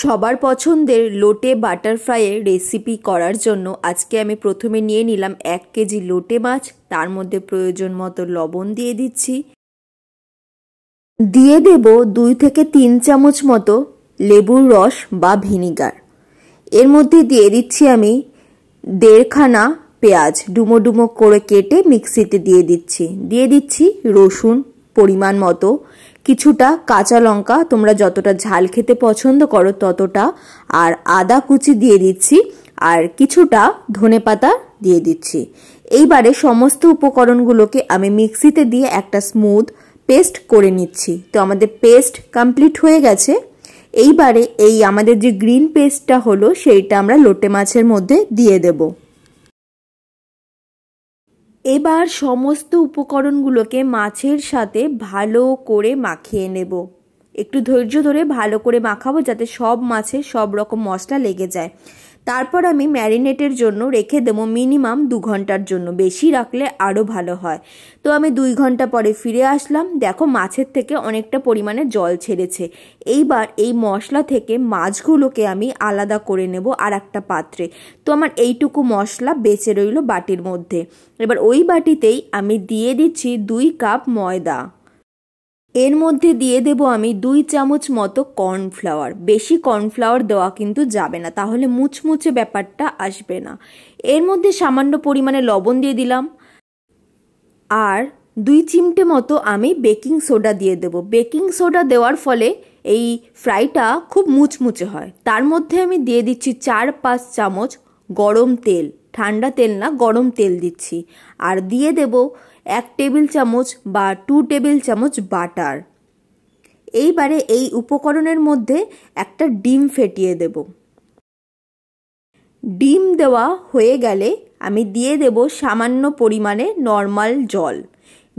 সবার পছন্দের লোটে বাটারফ্রাইয়ের রেসিপি করার জন্য আজকে আমি প্রথমে নিয়ে নিলাম এক কেজি লোটে মাছ তার মধ্যে প্রয়োজন মতো লবণ দিয়ে দিচ্ছি দিয়ে দেব দুই থেকে তিন চামচ মতো লেবুর রস বা ভিনিগার এর মধ্যে দিয়ে দিচ্ছি আমি দেড়খানা পেঁয়াজ ডুমো ডুমো করে কেটে মিক্সিতে দিয়ে দিচ্ছি দিয়ে দিচ্ছি রসুন পরিমাণ মতো কিছুটা কাঁচা লঙ্কা তোমরা যতটা ঝাল খেতে পছন্দ করো ততটা আর আদা কুচি দিয়ে দিচ্ছি আর কিছুটা ধনে পাতা দিয়ে দিচ্ছি এইবারে সমস্ত উপকরণগুলোকে আমি মিক্সিতে দিয়ে একটা স্মুথ পেস্ট করে নিচ্ছি তো আমাদের পেস্ট কমপ্লিট হয়ে গেছে এইবারে এই আমাদের যে গ্রিন পেস্টটা হলো সেইটা আমরা লোটে মাছের মধ্যে দিয়ে দেবো এবার সমস্ত উপকরণগুলোকে মাছের সাথে ভালো করে মাখিয়ে নেব একটু ধৈর্য ধরে ভালো করে মাখাবো যাতে সব মাছে সব রকম মশলা লেগে যায় তারপর আমি ম্যারিনেটের জন্য রেখে দেবো মিনিমাম দু ঘন্টার জন্য বেশি রাখলে আরও ভালো হয় তো আমি দুই ঘন্টা পরে ফিরে আসলাম দেখো মাছের থেকে অনেকটা পরিমাণে জল ছেড়েছে এইবার এই মশলা থেকে মাছগুলোকে আমি আলাদা করে নেব আর একটা পাত্রে তো আমার এইটুকু মশলা বেঁচে রইল বাটির মধ্যে এবার ওই বাটিতেই আমি দিয়ে দিচ্ছি দুই কাপ ময়দা এর মধ্যে দিয়ে দেব আমি দুই চামচ মতো কর্নফ্লাওয়ার বেশি কর্নফ্লাওয়ার দেওয়া কিন্তু যাবে না তাহলে মুচমুচে ব্যাপারটা আসবে না এর মধ্যে সামান্য পরিমাণে লবণ দিয়ে দিলাম আর দুই চিমটে মতো আমি বেকিং সোডা দিয়ে দেব বেকিং সোডা দেওয়ার ফলে এই ফ্রাইটা খুব মুচমুচে হয় তার মধ্যে আমি দিয়ে দিচ্ছি চার পাঁচ চামচ গরম তেল ঠান্ডা তেল না গরম তেল দিচ্ছি আর দিয়ে দেব এক টেবিল চামচ বা টু টেবিল চামচ বাটার এইবারে এই উপকরণের মধ্যে একটা ডিম ফেটিয়ে দেব ডিম দেওয়া হয়ে গেলে আমি দিয়ে দেব সামান্য পরিমাণে নর্মাল জল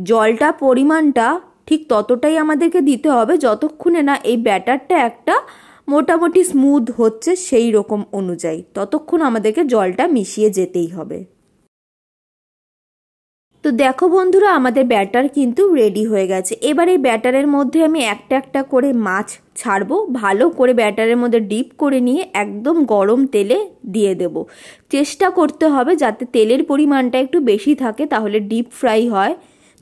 জলটা পরিমাণটা ঠিক ততটাই আমাদেরকে দিতে হবে যতক্ষণে না এই ব্যাটারটা একটা মোটামুটি স্মুথ হচ্ছে সেই রকম অনুযায়ী ততক্ষণ আমাদেরকে জলটা মিশিয়ে যেতেই হবে তো দেখো বন্ধুরা আমাদের ব্যাটার কিন্তু রেডি হয়ে গেছে এবার এই ব্যাটারের মধ্যে আমি একটা একটা করে মাছ ছাড়বো ভালো করে ব্যাটারের মধ্যে ডিপ করে নিয়ে একদম গরম তেলে দিয়ে দেব চেষ্টা করতে হবে যাতে তেলের পরিমাণটা একটু বেশি থাকে তাহলে ডিপ ফ্রাই হয়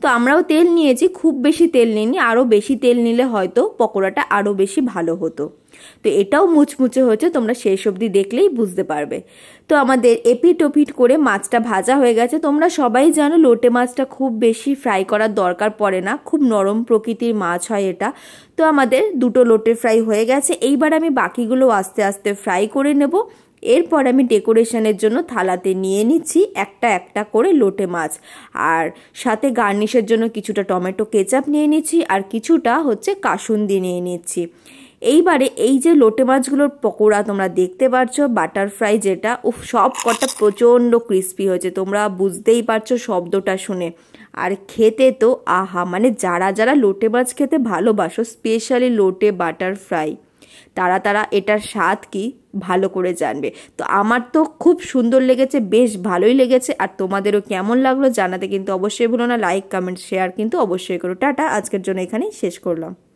তো আমরাও তেল নিয়েছি খুব বেশি তেল নিইনি আরও বেশি তেল নিলে হয়তো পকোড়াটা আরও বেশি ভালো হতো তো এটাও মুচমুচে হয়েছে তোমরা সেই সবজি দেখলেই বুঝতে পারবে তো আমাদের এপিট ওপিট করে মাছটা ভাজা হয়ে গেছে তোমরা সবাই জানো লোটে মাছটা খুব বেশি ফ্রাই করার দরকার পড়ে না খুব নরম প্রকৃতির মাছ হয় এটা তো আমাদের দুটো লোটে ফ্রাই হয়ে গেছে এইবার আমি বাকিগুলো আস্তে আস্তে ফ্রাই করে নেব এরপর আমি ডেকোরেশনের জন্য থালাতে নিয়ে নিচ্ছি একটা একটা করে লোটে মাছ আর সাথে গার্নিশের জন্য কিছুটা টমেটো কেচাপ নিয়ে নিচ্ছি আর কিছুটা হচ্ছে কাসুন্দি নিয়ে নিচ্ছি এইবারে এই যে লোটে মাছগুলোর পকোড়া তোমরা দেখতে পাচ্ছ বাটারফ্রাই যেটা ও সব কটা প্রচণ্ড ক্রিস্পি হয়েছে তোমরা বুঝতেই পারছো শব্দটা শুনে আর খেতে তো আহা মানে যারা যারা লোটে মাছ খেতে ভালোবাসো স্পেশালি লোটে বাটারফ্রাই তারা তারা এটার স্বাদ কি ভালো করে জানবে তো আমার তো খুব সুন্দর লেগেছে বেশ ভালোই লেগেছে আর তোমাদেরও কেমন লাগলো জানাতে কিন্তু অবশ্যই ভুলো না লাইক কমেন্ট শেয়ার কিন্তু অবশ্যই করো টাটা আজকের জন্য এখানেই শেষ করলাম